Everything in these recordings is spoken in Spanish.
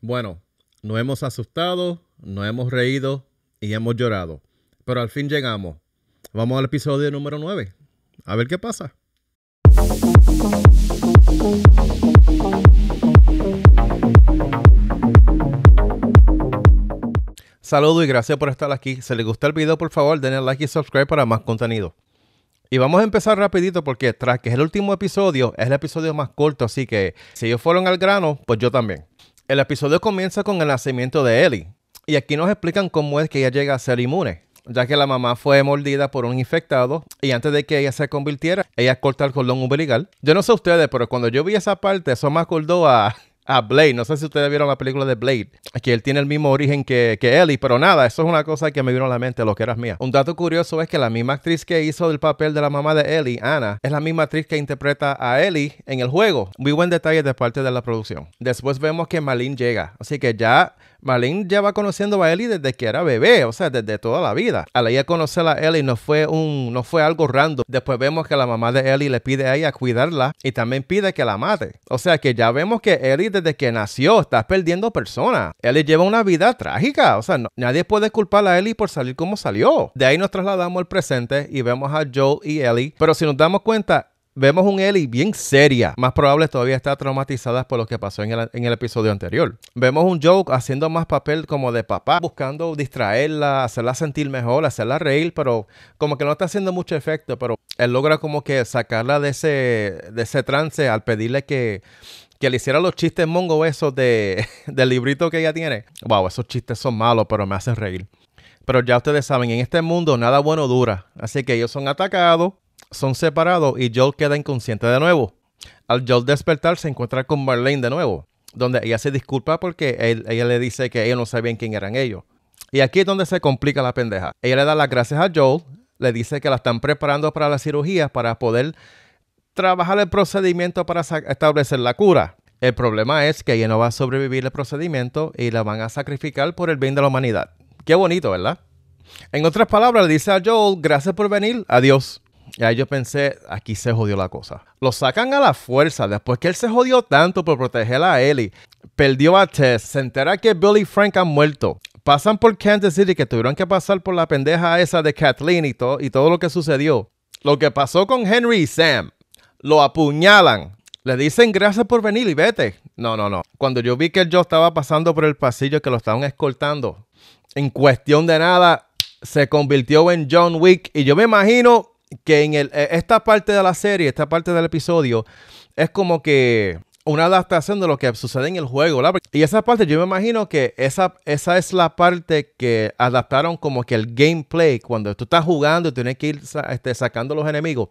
Bueno, nos hemos asustado, nos hemos reído y hemos llorado. Pero al fin llegamos. Vamos al episodio número 9. A ver qué pasa. Saludos y gracias por estar aquí. Si les gusta el video, por favor, denle like y subscribe para más contenido. Y vamos a empezar rapidito porque tras que es el último episodio, es el episodio más corto, así que si ellos fueron al grano, pues yo también. El episodio comienza con el nacimiento de Ellie, y aquí nos explican cómo es que ella llega a ser inmune, ya que la mamá fue mordida por un infectado y antes de que ella se convirtiera, ella corta el cordón umbilical. Yo no sé ustedes, pero cuando yo vi esa parte, eso me acordó a a ah, Blade. No sé si ustedes vieron la película de Blade, que él tiene el mismo origen que, que Ellie, pero nada, eso es una cosa que me vino a la mente, lo que era mía. Un dato curioso es que la misma actriz que hizo el papel de la mamá de Ellie, Anna, es la misma actriz que interpreta a Ellie en el juego. Muy buen detalle de parte de la producción. Después vemos que Malin llega, así que ya Marlene lleva conociendo a Ellie desde que era bebé, o sea, desde toda la vida. Al ella conocer a Ellie no fue, un, no fue algo random. Después vemos que la mamá de Ellie le pide a ella cuidarla y también pide que la mate. O sea que ya vemos que Ellie desde que nació está perdiendo personas. Ellie lleva una vida trágica, o sea, nadie puede culpar a Ellie por salir como salió. De ahí nos trasladamos al presente y vemos a Joe y Ellie, pero si nos damos cuenta, vemos un Ellie bien seria. Más probable todavía está traumatizada por lo que pasó en el, episodio anterior. Vemos un Joe haciendo más papel como de papá, buscando distraerla, hacerla sentir mejor, hacerla reír, pero como que no está haciendo mucho efecto, pero él logra como que sacarla de ese, de ese trance al pedirle que, le hiciera los chistes mongo esos de, del librito que ella tiene. Wow, esos chistes son malos, pero me hacen reír. Pero ya ustedes saben, en este mundo nada bueno dura. Así que ellos son atacados, son separados y Joel queda inconsciente de nuevo. Al Joel despertar se encuentra con Marlene de nuevo, donde ella se disculpa porque ella le dice que ellos no sabían quién eran ellos. Y aquí es donde se complica la pendeja. Ella le da las gracias a Joel, le dice que la están preparando para la cirugía para poder trabajar el procedimiento para establecer la cura. El problema es que ella no va a sobrevivir el procedimiento y la van a sacrificar por el bien de la humanidad. Qué bonito, ¿verdad? En otras palabras, le dice a Joel, gracias por venir, adiós. Y ahí yo pensé, aquí se jodió la cosa. Lo sacan a la fuerza después que él se jodió tanto por proteger a Ellie. Perdió a Tess, se entera que Billy Frank han muerto. Pasan por Kansas City que tuvieron que pasar por la pendeja esa de Kathleen y, y todo lo que sucedió. Lo que pasó con Henry y Sam. Lo apuñalan. Le dicen gracias por venir y vete. No, no, no. Cuando yo vi que yo estaba pasando por el pasillo que lo estaban escoltando, en cuestión de nada, se convirtió en John Wick. Y yo me imagino que en el, e, esta parte de la serie, esta parte del episodio, es como que una adaptación de lo que sucede en el juego. Y esa parte, yo me imagino que esa, esa es la parte que adaptaron como que el gameplay, cuando tú estás jugando y tienes que ir este, sacando los enemigos.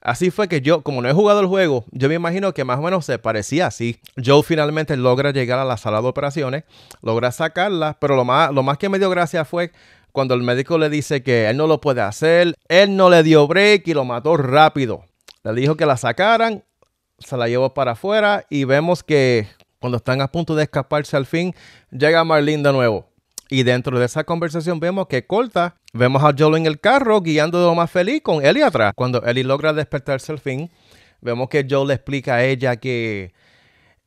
Así fue que yo, como no he jugado el juego, yo me imagino que más o menos se parecía así. Joe finalmente logra llegar a la sala de operaciones, logra sacarla, pero lo más, lo más que me dio gracia fue cuando el médico le dice que él no lo puede hacer, él no le dio break y lo mató rápido. Le dijo que la sacaran, se la llevó para afuera y vemos que cuando están a punto de escaparse al fin, llega Marlene de nuevo. Y dentro de esa conversación vemos que corta, vemos a Joel en el carro guiando lo más feliz con Ellie atrás. Cuando Ellie logra despertarse al fin, vemos que Joel le explica a ella que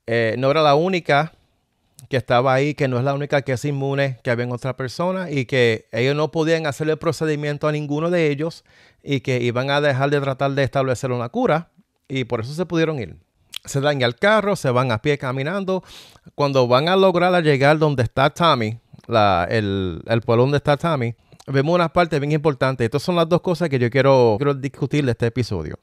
eh, no era la única que estaba ahí, que no es la única que es inmune, que había otra persona y que ellos no podían hacerle procedimiento a ninguno de ellos y que iban a dejar de tratar de establecer una cura y por eso se pudieron ir. Se daña el carro, se van a pie caminando. Cuando van a lograr llegar donde está Tommy, el, el, pueblo donde está Tommy, vemos una parte bien importante. Estas son las dos cosas que yo quiero, discutir de este episodio.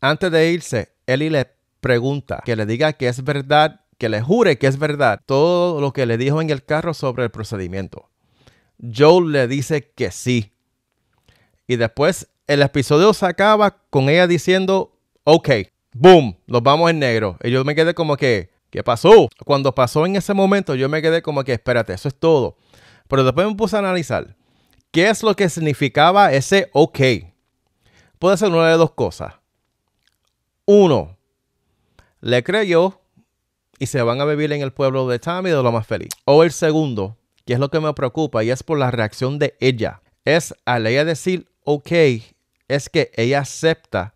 Antes de irse, Ellie le pregunta que le diga que es verdad que le jure que es verdad todo lo que le dijo en el carro sobre el procedimiento. Joe le dice que sí. Y después el episodio se acaba con ella diciendo, ok, boom, los vamos en negro. Y yo me quedé como que, ¿qué pasó? Cuando pasó en ese momento, yo me quedé como que, espérate, eso es todo. Pero después me puse a analizar qué es lo que significaba ese ok. Puede ser una de dos cosas. Uno, le creyó y se van a vivir en el pueblo de Tammy de lo más feliz. O el segundo, que es lo que me preocupa y es por la reacción de ella. Es al ella decir, ok, es que ella acepta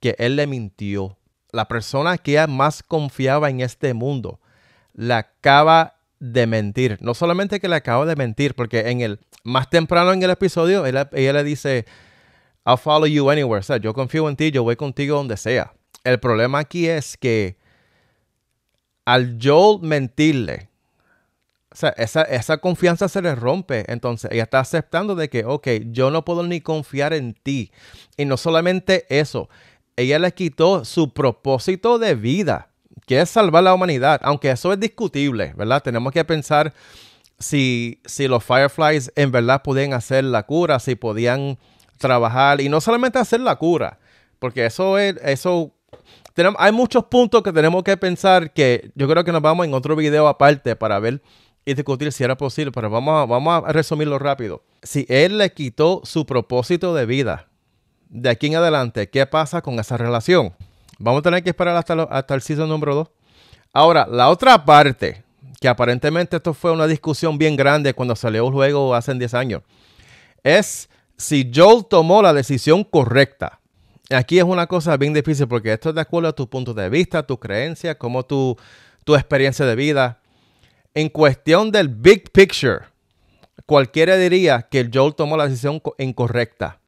que él le mintió. La persona que ella más confiaba en este mundo la acaba de mentir. No solamente que le acaba de mentir, porque en el más temprano en el episodio ella, ella le dice, I'll follow you anywhere. O sea, yo confío en ti, yo voy contigo donde sea. El problema aquí es que al Joel mentirle, o sea, esa, confianza se le rompe. Entonces, ella está aceptando de que, ok, yo no puedo ni confiar en ti. Y no solamente eso, ella le quitó su propósito de vida, que es salvar la humanidad. Aunque eso es discutible, ¿verdad? Tenemos que pensar si, si los Fireflies en verdad podían hacer la cura, si podían trabajar. Y no solamente hacer la cura, porque eso, es, eso hay muchos puntos que tenemos que pensar que yo creo que nos vamos en otro video aparte para ver y discutir si era posible, pero vamos a, resumirlo rápido. Si él le quitó su propósito de vida, de aquí en adelante, ¿qué pasa con esa relación? Vamos a tener que esperar hasta, hasta el season número 2. Ahora, la otra parte, que aparentemente esto fue una discusión bien grande cuando salió el juego hace 10 años, es si Joel tomó la decisión correcta aquí es una cosa bien difícil porque esto es de acuerdo a tu punto de vista, tu creencia, como tu, tu experiencia de vida. En cuestión del big picture, cualquiera diría que Joel tomó la decisión incorrecta,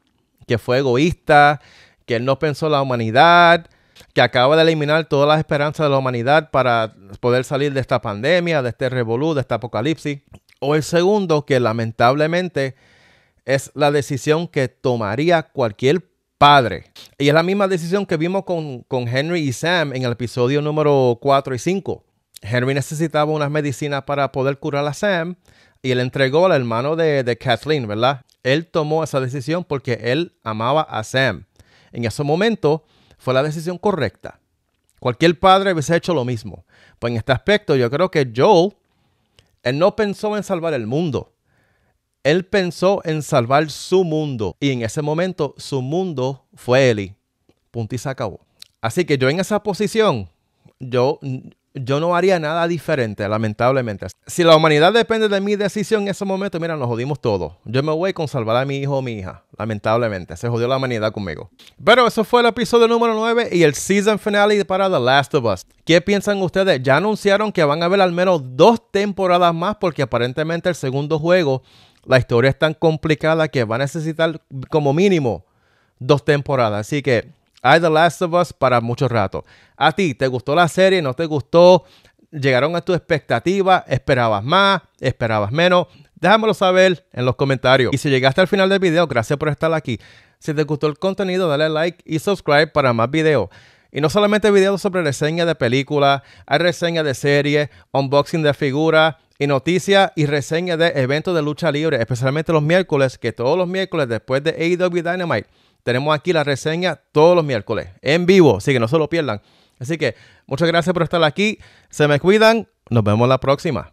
que fue egoísta, que él no pensó la humanidad, que acaba de eliminar todas las esperanzas de la humanidad para poder salir de esta pandemia, de este revolú, de este apocalipsis. O el segundo, que lamentablemente es la decisión que tomaría cualquier padre. Y es la misma decisión que vimos con, Henry y Sam en el episodio número 4 y 5. Henry necesitaba unas medicinas para poder curar a Sam y él entregó al hermano de, de Kathleen, ¿verdad? Él tomó esa decisión porque él amaba a Sam. En ese momento fue la decisión correcta. Cualquier padre hubiese hecho lo mismo. Pues en este aspecto yo creo que Joel, él no pensó en salvar el mundo. Él pensó en salvar su mundo y en ese momento su mundo fue Eli. Punto y se acabó. Así que yo en esa posición, yo, yo no haría nada diferente, lamentablemente. Si la humanidad depende de mi decisión en ese momento, mira, nos jodimos todos. Yo me voy con salvar a mi hijo o mi hija, lamentablemente. Se jodió la humanidad conmigo. Pero eso fue el episodio número 9 y el season finale para The Last of Us. ¿Qué piensan ustedes? Ya anunciaron que van a haber al menos dos temporadas más porque aparentemente el segundo juego la historia es tan complicada que va a necesitar como mínimo dos temporadas. Así que hay The Last of Us para mucho rato. A ti, ¿te gustó la serie? ¿No te gustó? ¿Llegaron a tu expectativa? ¿Esperabas más? ¿Esperabas menos? Déjamelo saber en los comentarios. Y si llegaste al final del video, gracias por estar aquí. Si te gustó el contenido, dale like y subscribe para más videos. Y no solamente videos sobre reseñas de películas, hay reseñas de series, unboxing de figuras, y noticias y reseñas de eventos de lucha libre, especialmente los miércoles, que todos los miércoles después de AEW Dynamite tenemos aquí la reseña todos los miércoles en vivo, así que no se lo pierdan. Así que muchas gracias por estar aquí, se me cuidan, nos vemos la próxima.